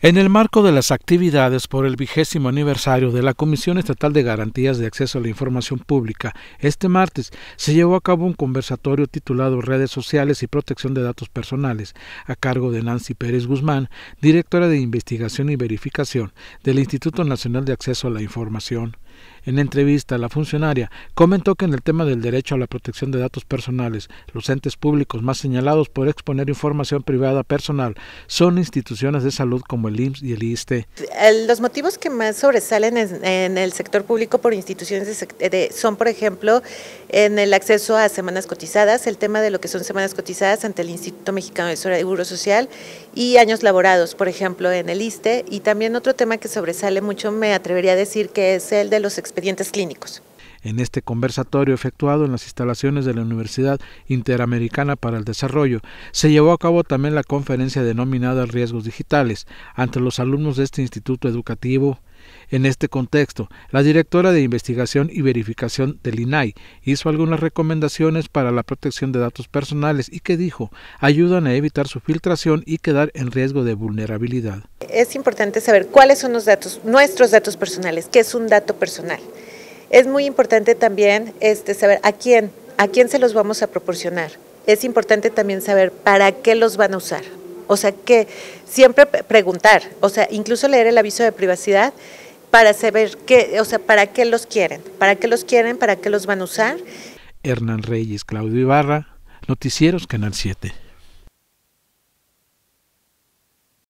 En el marco de las actividades por el vigésimo aniversario de la Comisión Estatal de Garantías de Acceso a la Información Pública, este martes se llevó a cabo un conversatorio titulado Redes Sociales y Protección de Datos Personales, a cargo de Nancy Pérez Guzmán, directora de Investigación y Verificación del Instituto Nacional de Acceso a la Información. En entrevista, la funcionaria comentó que en el tema del derecho a la protección de datos personales, los entes públicos más señalados por exponer información privada personal son instituciones de salud como el IMSS y el ISTE. Los motivos que más sobresalen en, el sector público por instituciones son, por ejemplo, en el acceso a semanas cotizadas, el tema de lo que son semanas cotizadas ante el Instituto Mexicano de Seguro Social y años laborados, por ejemplo, en el ISTE. Y también otro tema que sobresale mucho, me atrevería a decir, que es el de los expedientes clínicos. En este conversatorio efectuado en las instalaciones de la Universidad Interamericana para el Desarrollo, se llevó a cabo también la conferencia denominada Riesgos Digitales ante los alumnos de este instituto educativo en este contexto, la directora de investigación y verificación del INAI hizo algunas recomendaciones para la protección de datos personales y que dijo ayudan a evitar su filtración y quedar en riesgo de vulnerabilidad. Es importante saber cuáles son los datos, nuestros datos personales, qué es un dato personal. Es muy importante también este, saber a quién, a quién se los vamos a proporcionar. Es importante también saber para qué los van a usar. O sea que siempre preguntar, o sea, incluso leer el aviso de privacidad para saber qué, o sea, para qué los quieren, para qué los quieren, para qué los van a usar. Hernán Reyes, Claudio Ibarra, Noticieros Canal 7.